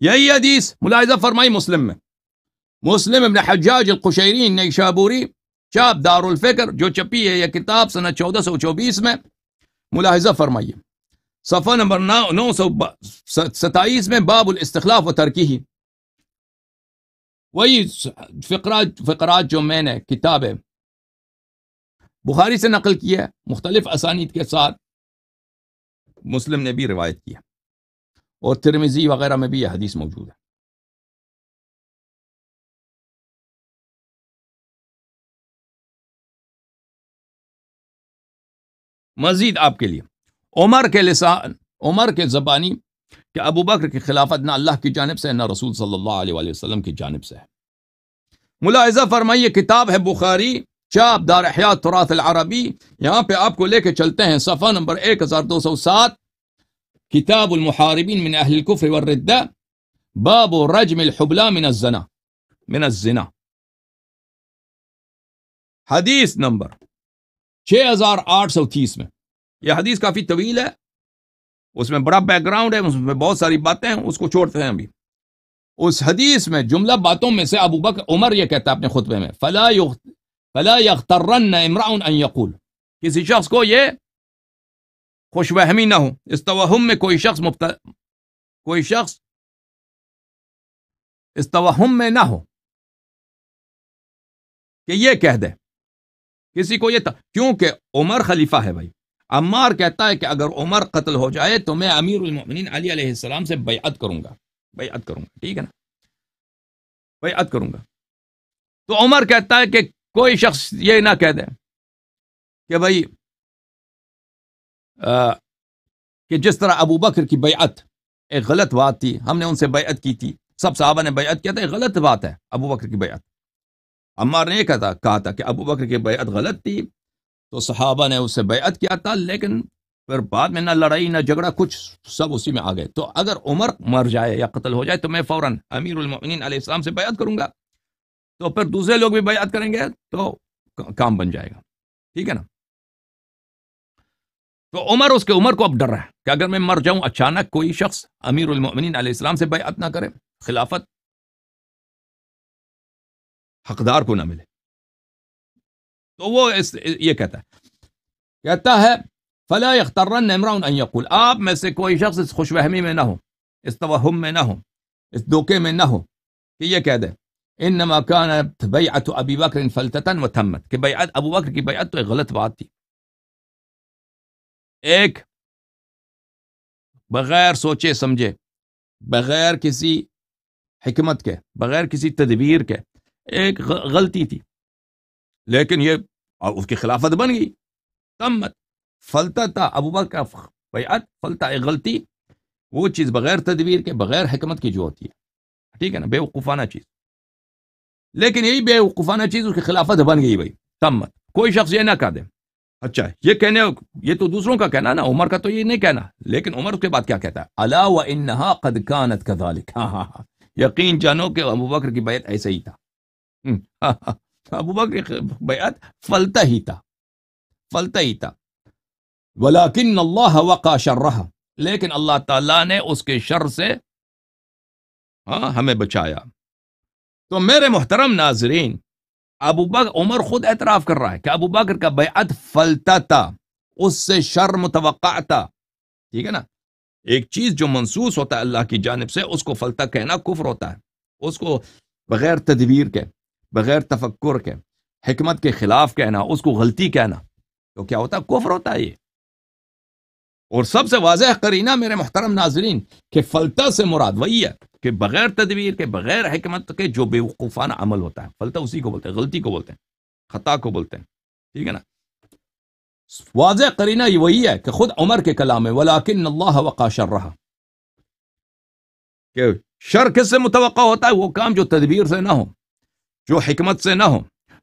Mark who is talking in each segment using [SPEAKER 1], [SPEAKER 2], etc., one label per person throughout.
[SPEAKER 1] یہی حدیث ملاحظہ فرمائی مسلم میں مسلم ابن حجاج القشیری نیشابوری چاپ دار الفکر جو چپی ہے یہ کتاب سنہ چودہ سو چوبیس میں ملاحظہ فرمائیے صفحہ نمبر نو سو ستائیس میں باب الاستخلاف و ترکی وہی فقرات فقرات جو میں نے کتاب ہے بخاری سے نقل کیا ہے مختلف اسانید کے ساتھ مسلم نے بھی روایت کیا اور ترمیزی وغیرہ میں بھی یہ حدیث موجود ہے مزید آپ کے کے کے لیے عمر عمر لسان زبانی کہ ابو بکر کی خلافت نہ اللہ کی جانب سے نہ رسول صلی اللہ علیہ وآلہ وسلم کی جانب سے ہے ملاحظہ فرمائیے کتاب ہے بخاری چاپ دار تراث العربی یہاں پہ آپ کو لے کے چلتے ہیں صفحہ نمبر ایک ہزار دو سو سات کتاب المحاربین من من من اہل الکفر والردہ باب رجم الحبلا الزنا الزنا حدیث حدیث نمبر 6830 میں یہ کافی طویل ہے اس میں بڑا بیک گراؤنڈ ہے اس میں بہت ساری باتیں ہیں اس کو چھوڑتے ہیں ابھی اس حدیث میں جملہ باتوں میں سے ابو بکر عمر یہ کہتا ہے اپنے خطبے میں فلا فلا ان کسی شخص کو یہ خوش وہمی نہ ہو اس توہم میں کوئی شخص مبت کوئی شخص اس توہم میں نہ ہو کہ یہ کہہ دے کسی کو یہ تا... کیونکہ عمر خلیفہ ہے بھائی عمار کہتا ہے کہ اگر عمر قتل ہو جائے تو میں امیر المؤمنین علی علیہ السلام سے بیعت کروں گا بیعت کروں گا ٹھیک ہے نا بیعت کروں گا تو عمر کہتا ہے کہ کوئی شخص یہ نہ کہہ دے کہ بھائی کہ جس طرح ابو بکر کی بیعت ایک غلط بات تھی ہم نے ان سے بیعت کی تھی سب صحابہ نے بیعت کیا تھا ایک غلط بات ہے ابو بکر کی بیعت عمار نے یہ کہا تھا کہا تھا کہ ابو بکر کی بیعت غلط تھی تو صحابہ نے اس سے بیعت کیا تھا لیکن پھر بعد میں نہ لڑائی نہ جھگڑا کچھ سب اسی میں آ گئے تو اگر عمر مر جائے یا قتل ہو جائے تو میں فوراً امیر المؤمنین علیہ السلام سے بیعت کروں گا تو پھر دوسرے لوگ بھی بیعت کریں گے تو کام بن جائے گا ٹھیک ہے نا تو عمر اس کے عمر کو اب ڈر رہا ہے کہ اگر میں مر جاؤں اچانک کوئی شخص امیر المؤمنین علیہ السلام سے بیعت نہ کرے خلافت حقدار کو نہ ملے تو وہ اس یہ کہتا ہے کہتا ہے فلا عمران ان یقول آپ میں سے کوئی شخص اس خوش وہمی میں نہ ہو اس توہم میں نہ ہو اس دھوکے میں نہ ہو کہ یہ کہہ دے انما بیعت ابی بکر فلتتن و تھمت کہ بیعت ابو بکر کی بیعت تو ایک غلط بات تھی ایک بغیر سوچے سمجھے بغیر کسی حکمت کے بغیر کسی تدبیر کے ایک غلطی تھی لیکن یہ اس کی خلافت بن گئی تمت فلتا تھا ابوا کا بیعت فلتا ایک غلطی وہ چیز بغیر تدبیر کے بغیر حکمت کی جو ہوتی ہے ٹھیک ہے نا بے وقوفانہ چیز لیکن یہی بے وقوفانہ چیز اس کی خلافت بن گئی بھائی تمت کوئی شخص یہ نہ کہہ دیں اچھا یہ کہنے یہ تو دوسروں کا کہنا نا عمر کا تو یہ نہیں کہنا لیکن عمر اس کے بعد کیا کہتا ہے اللہ و انہا کانت کا ذالک ہاں ہاں ہاں یقین جانو کہ ابو بکر کی بیعت ایسے ہی تھا ہاں، ہاں۔ ابو بکر کی بیعت فلتا ہی تھا فلتا ہی تھا ولیکن اللہ وقع شرہ لیکن اللہ تعالیٰ نے اس کے شر سے ہاں ہمیں بچایا تو میرے محترم ناظرین ابو بکر عمر خود اعتراف کر رہا ہے کہ ابو بکر کا بیعت فلتا تھا تھا اس سے شر متوقع ٹھیک ہے نا ایک چیز جو منسوس ہوتا ہے اللہ کی جانب سے اس اس کو کو فلتا کہنا کفر ہوتا ہے بغیر تدبیر کے بغیر تفکر کے حکمت کے خلاف کہنا اس کو غلطی کہنا تو کیا ہوتا ہے کفر ہوتا ہے یہ اور سب سے واضح کرینہ میرے محترم ناظرین کہ فلتا سے مراد وہی ہے کہ بغیر تدبیر کے بغیر حکمت کے جو بے وقوفان عمل ہوتا ہے اسی کو ہیں غلطی کو بولتے ہیں خطا کو بولتے ہیں نا واضح قرینہ یہ وہی ہے کہ خود عمر کے کلام ہے اللہ شر رہا کہ شر کس سے متوقع ہوتا ہے وہ کام جو تدبیر سے نہ ہو جو حکمت سے نہ ہو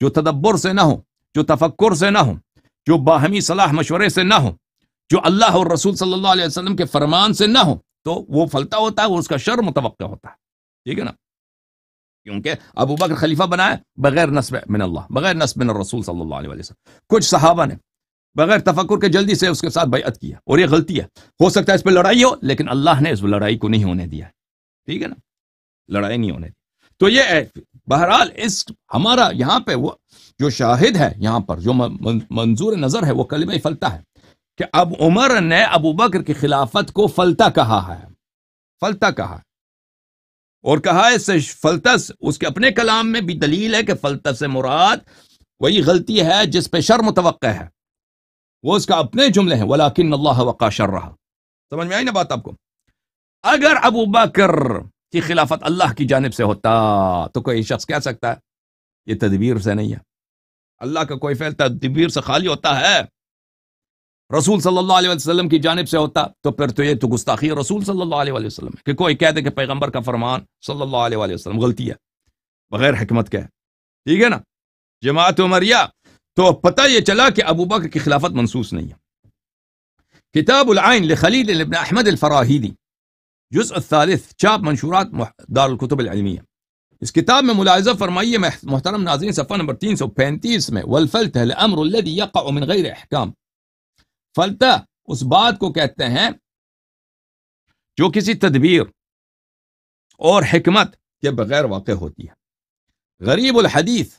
[SPEAKER 1] جو تدبر سے نہ ہو جو تفکر سے نہ ہو جو باہمی صلاح مشورے سے نہ ہو جو اللہ اور رسول صلی اللہ علیہ وسلم کے فرمان سے نہ ہو تو وہ فلتا ہوتا ہے وہ اس کا شر متوقع ہوتا ہے ٹھیک ہے نا کیونکہ ابو بکر خلیفہ ہے بغیر نصب من اللہ بغیر نصب من الرسول صلی اللہ علیہ وسلم کچھ صحابہ نے بغیر تفکر کے جلدی سے اس کے ساتھ بیعت کیا اور یہ غلطی ہے ہو سکتا ہے اس پہ لڑائی ہو لیکن اللہ نے اس لڑائی کو نہیں ہونے دیا ہے ٹھیک ہے نا لڑائی نہیں ہونے دی تو یہ ہے بہرحال اس ہمارا یہاں پہ وہ جو شاہد ہے یہاں پر جو منظور نظر ہے وہ کلمہ فلتا ہے کہ اب عمر نے ابو بکر کی خلافت کو فلتا کہا ہے فلتا کہا اور کہا ہے فلتس اس کے اپنے کلام میں بھی دلیل ہے کہ فلتس مراد وہی غلطی ہے جس پہ شر متوقع ہے وہ اس کا اپنے جملے ہیں ولاکن اللہ وقع شر رہا سمجھ میں آئی نا بات آپ کو اگر ابو بکر کی خلافت اللہ کی جانب سے ہوتا تو کوئی شخص کہہ سکتا ہے یہ تدبیر سے نہیں ہے اللہ کا کوئی تدبیر سے خالی ہوتا ہے رسول صلی اللہ علیہ وسلم کی جانب سے ہوتا تو پھر تو یہ تو گستاخی رسول صلی اللہ علیہ وسلم کہ کوئی کہہ دے کہ پیغمبر کا فرمان صلی اللہ علیہ وسلم غلطی ہے بغیر حکمت کے ٹھیک ہے نا جماعت عمریہ تو پتہ یہ چلا کہ ابو بکر کی خلافت منصوص نہیں ہے کتاب العین لخلیل ابن احمد الفراہیدی جزء الثالث چاپ منشورات دار الكتب العلمیہ اس کتاب میں ملاحظہ فرمائیے محترم ناظرین صفحہ نمبر 335 میں والفلتہ لامر الذي يقع من غير احکام فلتا اس بات کو کہتے ہیں جو کسی تدبیر اور حکمت کے بغیر واقع ہوتی ہے غریب الحدیث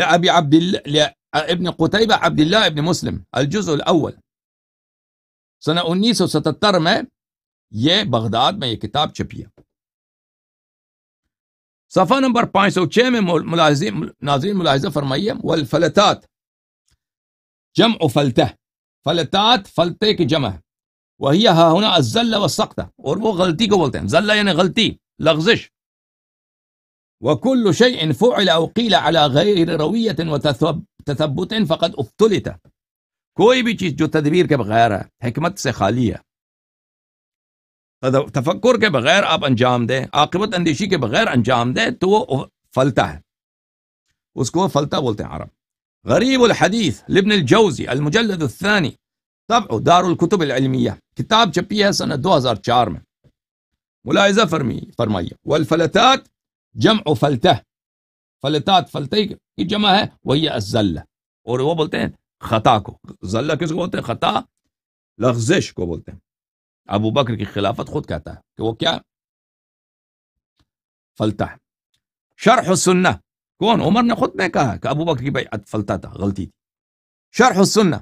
[SPEAKER 1] لأبی ابن ابن قطعبہ عبداللہ مسلم الاول سنہ انیس سو ستتر میں یہ بغداد میں یہ کتاب چھپی ہے صفحہ نمبر پانچ سو چھ میں ناظرین ملاحظہ فرمائیے والفلتات جمع فلتہ فلتات فلتے کی جمع ہے وہی ہا ہونا الزلہ والسقط اور وہ غلطی کو بولتے ہیں زلہ یعنی يعني غلطی لغزش وكل شيء فعل او قيل على غير رويه وتثبت فقد افتلت کوئی بھی چیز جو تدبیر کے بغیر ہے حکمت سے خالی ہے تفکر کے بغیر آپ انجام دیں عاقبت اندیشی کے بغیر انجام دیں تو وہ فلتا ہے اس کو فلتا بولتے ہیں عرب غريب الحديث لابن الجوزي المجلد الثاني طبع دار الكتب العلمية كتاب جبيه سنة 2004 ملاحظة فرمي فرمية والفلتات جمع فلته فلتات فلتي کی جمع ہے وہی الزلہ اور وہ بولتے ہیں خطا کو زلہ خطا لغزش کو بولتے ابو بكر کی خلافت خود کہتا ہے کہ وہ کیا فلتہ شرح السنة کون عمر نے خود میں کہا اه، کہ ابو بکر کی بھائی اتفلتا تھا غلطی تھی شرح السنہ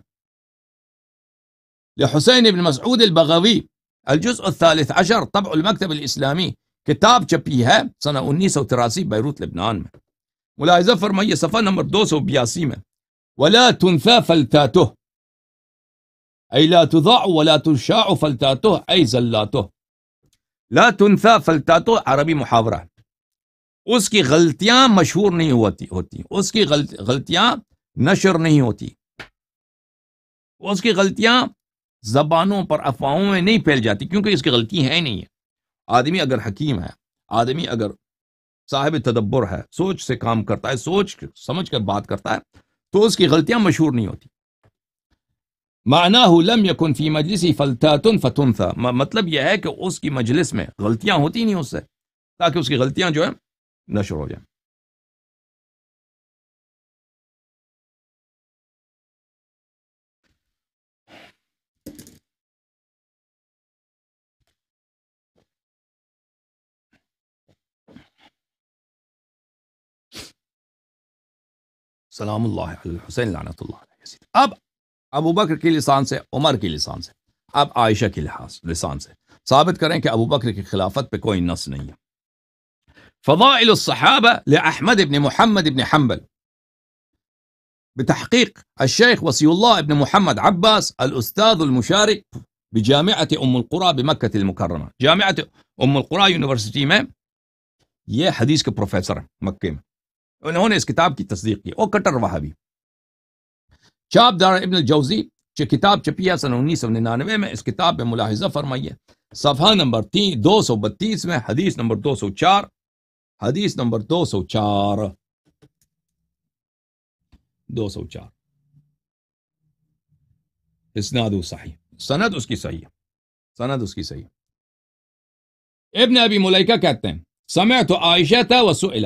[SPEAKER 1] لحسین بن مسعود البغوی الجزء الثالث عشر طبع المکتب الاسلامی کتاب چپی ہے سنہ انیس سو تراسی بیروت لبنان میں ملاحظہ فرمائیے صفحہ نمبر دو سو بیاسی میں ولا تنثى فلتاته اي لا تضاع ولا تشاع فلتاته اي زلاته لا تنثى فلتاته عربی محاورہ اس کی غلطیاں مشہور نہیں ہوتی ہوتی اس کی غلطیاں نشر نہیں ہوتی اس کی غلطیاں زبانوں پر افواہوں میں نہیں پھیل جاتی کیونکہ اس کی غلطی ہیں نہیں ہیں آدمی اگر حکیم ہے آدمی اگر صاحب تدبر ہے سوچ سے کام کرتا ہے سوچ سمجھ کر بات کرتا ہے تو اس کی غلطیاں مشہور نہیں ہوتی مانا لم یا کنفی مجلس فلتات فتنثى مطلب یہ ہے کہ اس کی مجلس میں غلطیاں ہوتی نہیں اس سے تاکہ اس کی غلطیاں جو ہیں نشر ہو جائیں سلام اللہ حسین لعنت اللہ اب ابو بکر کی لسان سے عمر کی لسان سے اب عائشہ کی لحاظ لسان سے ثابت کریں کہ ابو بکر کی خلافت پہ کوئی نص نہیں ہے فضائل الصحابة لأحمد بن محمد بن حنبل بتحقيق الشيخ وصي الله بن محمد عباس الأستاذ المشارك بجامعة أم القرى بمكة المكرمة جامعة أم القرى يونيفرسيتي ما يه حديث كبروفيسور مكة هنا اس كتاب كي تصديق او كتر وهابي شاب دار ابن الجوزي چه كتاب چه پیا سن 1999 میں اس کتاب میں ملاحظہ فرمائیے صفحہ نمبر 232 میں حدیث نمبر 204 حدیث نمبر دو سو چار دو سو چار اسناد صحیح سند اس کی صحیح سند اس کی صحیح ابن ابی ملائکہ کہتے ہیں سمے تو عائشہ تھا وسول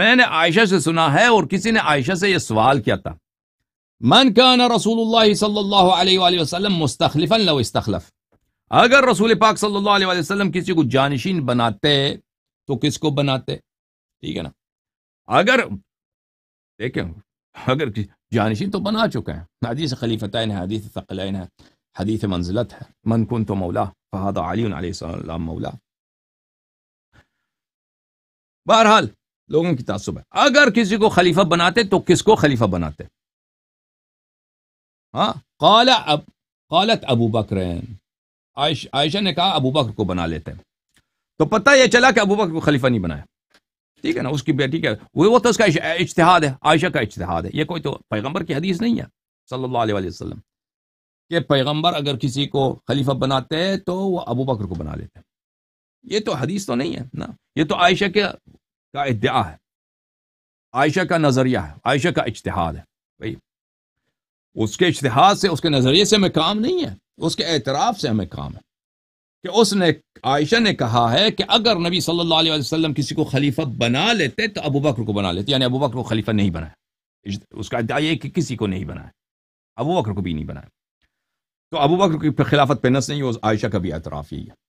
[SPEAKER 1] میں نے عائشہ سے سنا ہے اور کسی نے عائشہ سے یہ سوال کیا تھا من کان رسول اللہ صلی اللہ علیہ وآلہ وسلم مستخلفا لو استخلف اگر رسول پاک صلی اللہ علیہ وآلہ وسلم کسی کو جانشین بناتے تو کس کو بناتے ٹھیک ہے نا اگر دیکھیں اگر جی، جانشین تو بنا چکے ہیں حدیث خلیفتین ہے حدیث ثقلین ہے حدیث منزلت ہے من کن تو مولا فہد علی علیہ السلام مولا بہرحال لوگوں کی تعصب ہے اگر کسی کو خلیفہ بناتے تو کس کو خلیفہ بناتے ہاں قال اب قالت ابو بکر عائشہ نے کہا ابو بکر کو بنا لیتے ہیں تو پتہ یہ چلا کہ ابو بکر کو خلیفہ نہیں بنایا ٹھیک ہے نا اس کی بیٹی کا وہ تو اس کا اجتہاد ہے عائشہ کا اجتہاد ہے یہ کوئی تو پیغمبر کی حدیث نہیں ہے صلی اللہ علیہ وسلم کہ پیغمبر اگر کسی کو خلیفہ بناتے ہیں تو وہ ابو بکر کو بنا لیتے ہیں یہ تو حدیث تو نہیں ہے نا یہ تو عائشہ کے کا ادعا ہے عائشہ کا نظریہ ہے عائشہ کا اجتہاد ہے بھائی اس کے اجتہاد سے اس کے نظریے سے ہمیں کام نہیں ہے اس کے اعتراف سے ہمیں کام ہے کہ اس نے عائشہ نے کہا ہے کہ اگر نبی صلی اللہ علیہ وسلم کسی کو خلیفہ بنا لیتے تو ابو بکر کو بنا لیتے یعنی ابو بکر کو خلیفہ نہیں بنایا اس کا ادعا یہ کہ کسی کو نہیں بنایا ابو بکر کو بھی نہیں بنایا تو ابو بکر کی خلافت پہ نس نہیں عائشہ کا بھی اعتراف یہی ہے